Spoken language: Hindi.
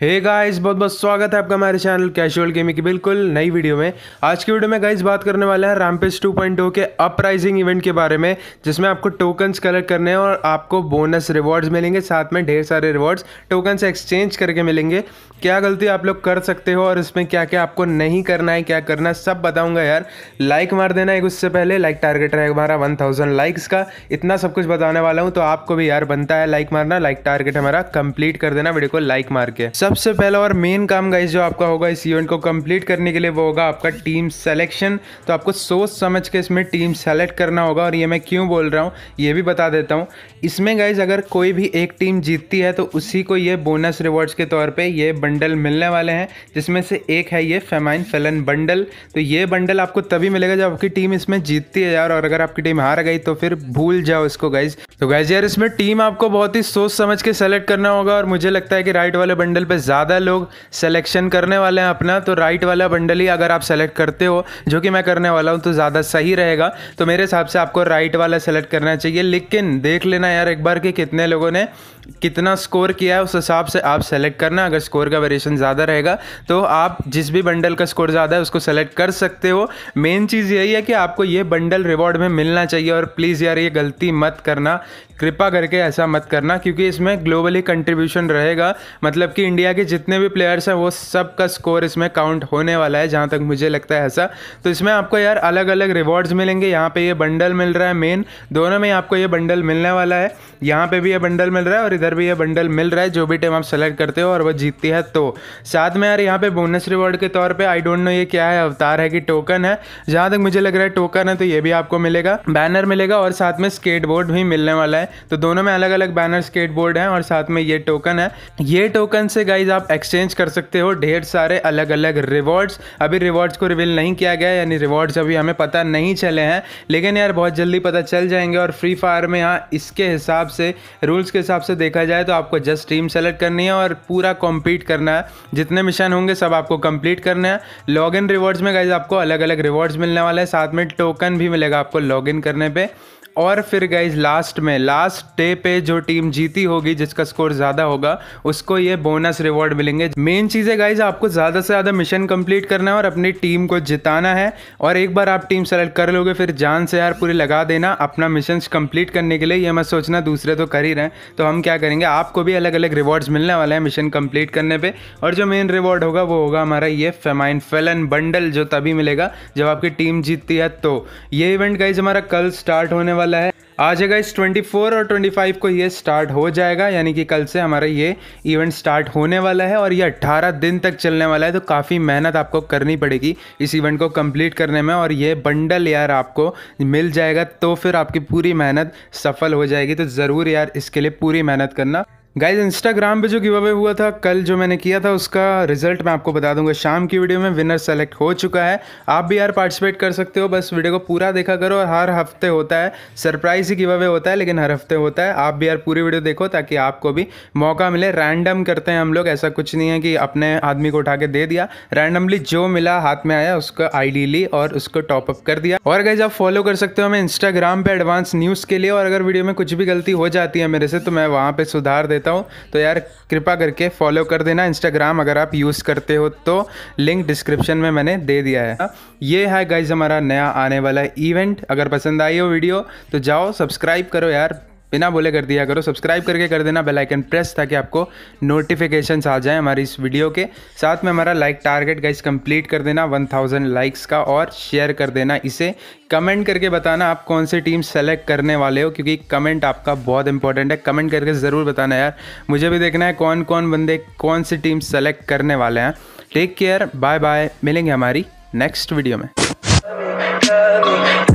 हे गाइस बहुत बहुत स्वागत है आपका हमारे चैनल कैशुअल गेमिंग की बिल्कुल नई वीडियो में आज की वीडियो में गाइस बात करने वाले हैं रैम्पेज 2.0 के अपराइजिंग इवेंट के बारे में जिसमें आपको टोकन्स कलेक्ट करने हैं और आपको बोनस रिवॉर्ड्स मिलेंगे साथ में ढेर सारे रिवॉर्ड्स टोकन्स एक्सचेंज करके मिलेंगे क्या गलती आप लोग कर सकते हो और इसमें क्या क्या आपको नहीं करना है क्या करना है सब बताऊँगा यार लाइक मार देना एक उससे पहले लाइक टारगेट रहेगा हमारा वन लाइक्स का इतना सब कुछ बताने वाला हूँ तो आपको भी यार बनता है लाइक मारना लाइक टारगेट हमारा कंप्लीट कर देना वीडियो को लाइक मार के सबसे पहला और मेन काम गाइज जो आपका होगा इस इवेंट को कंप्लीट करने के लिए वो होगा आपका टीम सेलेक्शन तो आपको सोच समझ के इसमें टीम सेलेक्ट करना होगा और ये मैं क्यों बोल रहा हूँ ये भी बता देता हूँ इसमें गाइज अगर कोई भी एक टीम जीतती है तो उसी को ये बोनस रिवॉर्ड्स के तौर पर ये बंडल मिलने वाले हैं जिसमें से एक है ये फेमाइन फेलन बंडल तो ये बंडल आपको तभी मिलेगा जब आपकी टीम इसमें जीतती है यार और अगर आपकी टीम हार गई तो फिर भूल जाओ इसको गाइज तो गाइज यार इसमें टीम आपको बहुत ही सोच समझ के सेलेक्ट करना होगा और मुझे लगता है कि राइट वाले बंडल पर ज़्यादा लोग सेलेक्शन करने वाले हैं अपना तो राइट वाला बंडल ही अगर आप सेलेक्ट करते हो जो कि मैं करने वाला हूँ तो ज़्यादा सही रहेगा तो मेरे हिसाब से आपको राइट वाला सेलेक्ट करना चाहिए लेकिन देख लेना यार एक बार कि कितने लोगों ने कितना स्कोर किया है उस हिसाब से आप सेलेक्ट करना अगर स्कोर का वेरिएशन ज़्यादा रहेगा तो आप जिस भी बंडल का स्कोर ज़्यादा है उसको सेलेक्ट कर सकते हो मेन चीज़ यही है कि आपको ये बंडल रिवॉर्ड में मिलना चाहिए और प्लीज़ यार ये गलती मत करना कृपा करके ऐसा मत करना क्योंकि इसमें ग्लोबली कंट्रीब्यूशन रहेगा मतलब कि इंडिया इंडिया के जितने भी प्लेयर्स हैं वो सब का स्कोर इसमें काउंट होने वाला है जहाँ तक मुझे लगता है ऐसा तो इसमें आपको यार अलग अलग रिवॉर्ड्स मिलेंगे यहाँ पे ये बंडल मिल रहा है मेन दोनों में आपको ये बंडल मिलने वाला है यहाँ पे भी ये बंडल मिल रहा है और इधर भी ये बंडल मिल रहा है जो भी टीम आप सेलेक्ट करते हो और वो जीतती है तो साथ में यार यहाँ पर बोनस रिवॉर्ड के तौर पर आई डोंट नो ये क्या है अवतार है कि टोकन है जहाँ तक मुझे लग रहा है टोकन है तो ये भी आपको मिलेगा बैनर मिलेगा और साथ में स्केट भी मिलने वाला है तो दोनों में अलग अलग बैनर स्केट हैं और साथ में ये टोकन है ये टोकन से गाइस गाइज आप एक्सचेंज कर सकते हो ढेर सारे अलग अलग रिवॉर्ड्स अभी रिवॉर्ड्स को रिवील नहीं किया गया यानी रिवॉर्ड्स अभी हमें पता नहीं चले हैं लेकिन यार बहुत जल्दी पता चल जाएंगे और फ्री फायर में यहाँ इसके हिसाब से रूल्स के हिसाब से देखा जाए तो आपको जस्ट टीम सेलेक्ट करनी है और पूरा कॉम्पीट करना है जितने मिशन होंगे सब आपको कंप्लीट करना है लॉग इन रिवॉर्ड्स में गाइज आपको अलग अलग रिवॉर्ड्स मिलने वाला है साथ में टोकन भी मिलेगा आपको लॉग इन करने पर और फिर गाइज लास्ट में लास्ट डे पे जो टीम जीती होगी जिसका स्कोर ज़्यादा होगा उसको ये बोनस रिवॉर्ड मिलेंगे मेन चीज़ है गाइज आपको ज़्यादा से ज़्यादा मिशन कंप्लीट करना है और अपनी टीम को जिताना है और एक बार आप टीम सेलेक्ट कर लोगे फिर जान से यार पूरी लगा देना अपना मिशन कंप्लीट करने के लिए ये मैं सोचना दूसरे तो कर ही रहे हैं तो हम क्या करेंगे आपको भी अलग अलग रिवॉर्ड मिलने वाले हैं मिशन कंप्लीट करने पर और जो मेन रिवॉर्ड होगा वो होगा हमारा ये फेमाइन फेलन बंडल जो तभी मिलेगा जब आपकी टीम जीतती है तो ये इवेंट गाइज हमारा कल स्टार्ट होने वाला वाला है आज है इस 24 और 25 को ये स्टार्ट हो जाएगा यानी कि कल से हमारा ये इवेंट स्टार्ट होने वाला है और ये 18 दिन तक चलने वाला है तो काफ़ी मेहनत आपको करनी पड़ेगी इस इवेंट को कंप्लीट करने में और ये बंडल यार आपको मिल जाएगा तो फिर आपकी पूरी मेहनत सफल हो जाएगी तो ज़रूर यार इसके लिए पूरी मेहनत करना गाइज इंस्टाग्राम पे जो गिव अवे हुआ था कल जो मैंने किया था उसका रिजल्ट मैं आपको बता दूंगा शाम की वीडियो में विनर सेलेक्ट हो चुका है आप भी यार पार्टिसिपेट कर सकते हो बस वीडियो को पूरा देखा करो और हर हफ्ते होता है सरप्राइज ही गिव अवे होता है लेकिन हर हफ्ते होता है आप भी यार पूरी वीडियो देखो ताकि आपको भी मौका मिले रैंडम करते हैं हम लोग ऐसा कुछ नहीं है कि अपने आदमी को उठा के दे दिया रैंडमली जो मिला हाथ में आया उसका आईडी ली और उसको टॉपअप कर दिया और गाइज आप फॉलो कर सकते हो हमें इंस्टाग्राम पर एडवांस न्यूज़ के लिए और अगर वीडियो में कुछ भी गलती हो जाती है मेरे से तो मैं वहाँ पर सुधार देता देता हूँ तो यार कृपा करके फॉलो कर देना इंस्टाग्राम अगर आप यूज़ करते हो तो लिंक डिस्क्रिप्शन में मैंने दे दिया है ये है गाइज हमारा नया आने वाला इवेंट अगर पसंद आई हो वीडियो तो जाओ सब्सक्राइब करो यार बिना बोले कर दिया करो सब्सक्राइब करके कर देना बेल आइकन प्रेस ताकि आपको नोटिफिकेशन आ जाए हमारी इस वीडियो के साथ में हमारा लाइक टारगेट गाइस कंप्लीट कर देना 1000 लाइक्स का और शेयर कर देना इसे कमेंट करके बताना आप कौन सी टीम सेलेक्ट करने वाले हो क्योंकि कमेंट आपका बहुत इंपॉर्टेंट है कमेंट करके ज़रूर बताना यार मुझे भी देखना है कौन कौन बंदे कौन सी टीम सेलेक्ट करने वाले हैं टेक केयर बाय बाय मिलेंगे हमारी नेक्स्ट वीडियो में